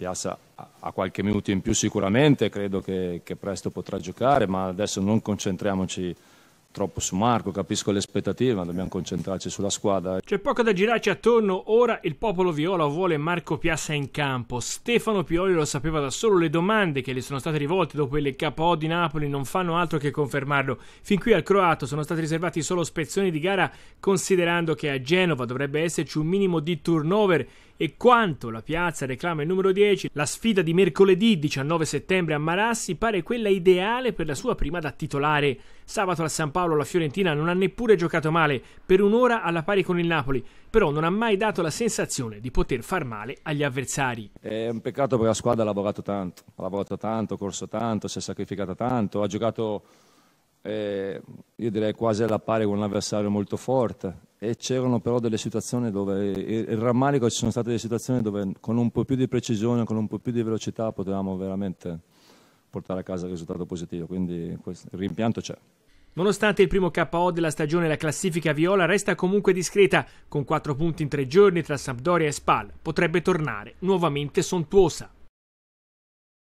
Piazza ha qualche minuto in più sicuramente, credo che, che, presto potrà giocare, ma adesso non concentriamoci troppo su Marco, capisco le aspettative, ma dobbiamo concentrarci sulla squadra. C'è poco da girarci attorno, ora il popolo viola vuole Marco Piazza in campo. Stefano Pioli lo sapeva da solo, le domande che gli sono state rivolte dopo il KO di Napoli non fanno altro che confermarlo. Fin qui al croato sono stati riservati solo spezzoni di gara, considerando che a Genova dovrebbe esserci un minimo di turnover e quanto la piazza reclama il numero 10, la sfida di mercoledì 19 settembre a Marassi pare quella ideale per la sua prima da titolare. Sabato a San Paolo la Fiorentina non ha neppure giocato male, per un'ora alla pari con il Napoli, però non ha mai dato la sensazione di poter far male agli avversari. È un peccato perché la squadra ha lavorato tanto, ha lavorato tanto, ha corso tanto, si è sacrificata tanto, ha giocato eh, io direi quasi alla pari con un avversario molto forte e c'erano però delle situazioni dove il rammarico ci sono state delle situazioni dove con un po' più di precisione, con un po' più di velocità potevamo veramente portare a casa il risultato positivo, quindi questo, il rimpianto c'è. Nonostante il primo KO della stagione, la classifica viola resta comunque discreta, con 4 punti in 3 giorni tra Sampdoria e Spal. Potrebbe tornare nuovamente sontuosa.